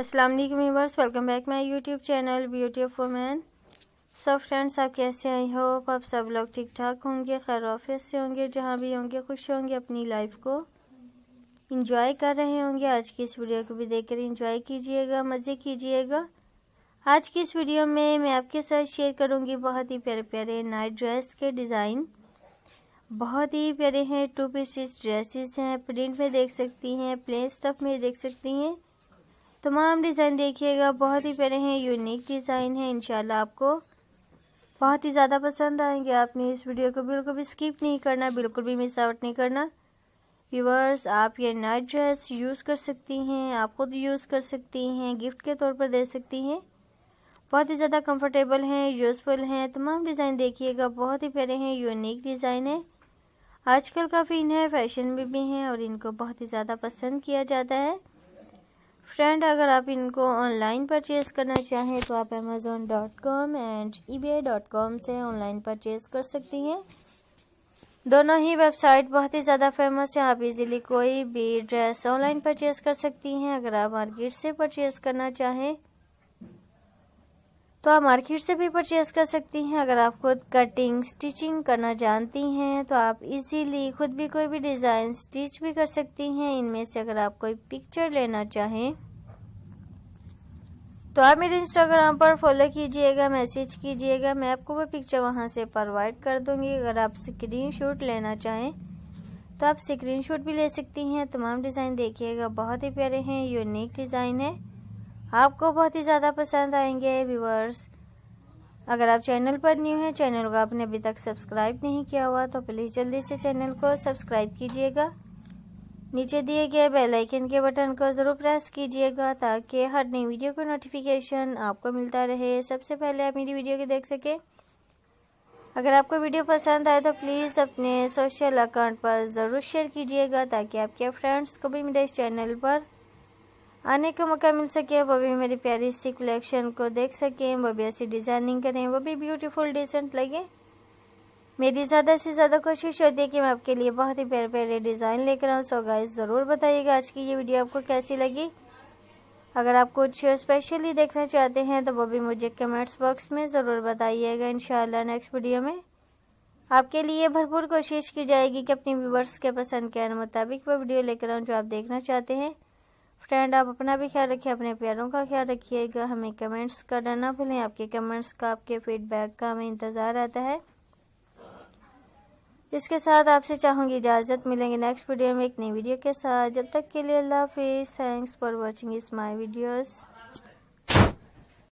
अस्सलाम वालेकुम welcome back my YouTube channel Beauty of Women सब फ्रेंड्स आप कैसे आई होप आप सब लोग ठीक ठाक होंगे खैर ऑफिस से होंगे जहाँ भी होंगे खुश होंगे अपनी लाइफ को इंजॉय कर रहे होंगे आज की इस वीडियो को भी देखकर इंजॉय कीजिएगा मज़े कीजिएगा आज की इस वीडियो में मैं आपके साथ शेयर करूँगी बहुत ही प्यारे प्यारे नाइट ड्रेस के डिज़ाइन बहुत ही प्यारे हैं टू पीसेस ड्रेसेस हैं प्रिंट में देख सकती हैं प्लेन स्टफ में देख सकती हैं तमाम डिज़ाइन देखिएगा बहुत ही प्यारे हैं यूनिक डिज़ाइन है इंशाल्लाह आपको बहुत ही ज़्यादा पसंद आएंगे आपने इस वीडियो को बिल्कुल भी स्किप नहीं करना बिल्कुल भी मिस आउट नहीं करना व्यूवर्स आप ये नाइट ड्रेस यूज़ कर सकती हैं आप खुद यूज़ कर सकती हैं गिफ्ट के तौर पर दे सकती हैं बहुत ही ज़्यादा कम्फर्टेबल हैं यूज़फुल हैं तमाम डिज़ाइन देखिएगा बहुत ही प्यारे हैं यूनिक डिज़ाइन है आजकल काफ़ी इन्हें फैशन में भी, भी हैं और इनको बहुत ही ज़्यादा पसंद किया जाता है फ्रेंड अगर आप इनको ऑनलाइन परचेज़ करना चाहें तो आप Amazon dot com and E B I dot com से ऑनलाइन परचेज़ कर सकती हैं दोनों ही वेबसाइट बहुत ही ज़्यादा फेमस है आप इजीली कोई भी ड्रेस ऑनलाइन परचेज़ कर सकती हैं अगर आप मार्केट से परचेज़ करना चाहें तो आप मार्केट से भी परचेज़ कर सकती हैं अगर आप खुद कटिंग स्टिचिंग करना जानती हैं तो आप इजीली खुद भी कोई भी डिज़ाइन स्टिच भी कर सकती हैं इनमें से अगर आप कोई पिक्चर लेना चाहें तो आप मेरे इंस्टाग्राम पर फॉलो कीजिएगा मैसेज कीजिएगा मैं आपको वो पिक्चर वहाँ से प्रोवाइड कर दूँगी अगर आप शूट लेना चाहें तो आप शूट भी ले सकती हैं तमाम डिज़ाइन देखिएगा बहुत ही प्यारे हैं यूनिक डिज़ाइन है आपको बहुत ही ज़्यादा पसंद आएंगे व्यूवर्स अगर आप चैनल पर न्यू हैं चैनल को आपने अभी तक सब्सक्राइब नहीं किया हुआ तो प्लीज़ जल्दी से चैनल को सब्सक्राइब कीजिएगा नीचे दिए गए बेल आइकन के बटन को ज़रूर प्रेस कीजिएगा ताकि हर नई वीडियो का नोटिफिकेशन आपको मिलता रहे सबसे पहले आप मेरी वीडियो को देख सकें अगर आपको वीडियो पसंद आए तो प्लीज़ अपने सोशल अकाउंट पर ज़रूर शेयर कीजिएगा ताकि आपके फ्रेंड्स को भी मेरे इस चैनल पर आने का मौका मिल सके वो भी मेरी प्यारी सी कलेक्शन को देख सकें वो भी ऐसी डिज़ाइनिंग करें वो भी ब्यूटीफुल डिसेंट लगे मेरी ज़्यादा से ज़्यादा कोशिश होती है कि मैं आपके लिए बहुत ही प्यारे प्यारे डिज़ाइन लेकर आऊँ सो गाइस ज़रूर बताइएगा आज की ये वीडियो आपको कैसी लगी अगर आप कुछ स्पेशली देखना चाहते हैं तो वो भी मुझे कमेंट्स बॉक्स में ज़रूर बताइएगा इन नेक्स्ट वीडियो में आपके लिए भरपूर कोशिश की जाएगी कि अपने व्यूवर्स के पसंद के मुताबिक वो वीडियो लेकर आऊँ जो आप देखना चाहते हैं फ्रेंड आप अपना भी ख्याल रखिए अपने प्यारों का ख्याल रखिएगा हमें कमेंट्स करना ना भूलें आपके कमेंट्स का आपके फीडबैक का हमें इंतज़ार आता है इसके साथ आपसे चाहूँगी इजाज़त मिलेंगे नेक्स्ट वीडियो में एक नई वीडियो के साथ जब तक के लिए अल्लाह हाफिज़ थैंक्स फॉर वॉचिंग इस माई वीडियोज़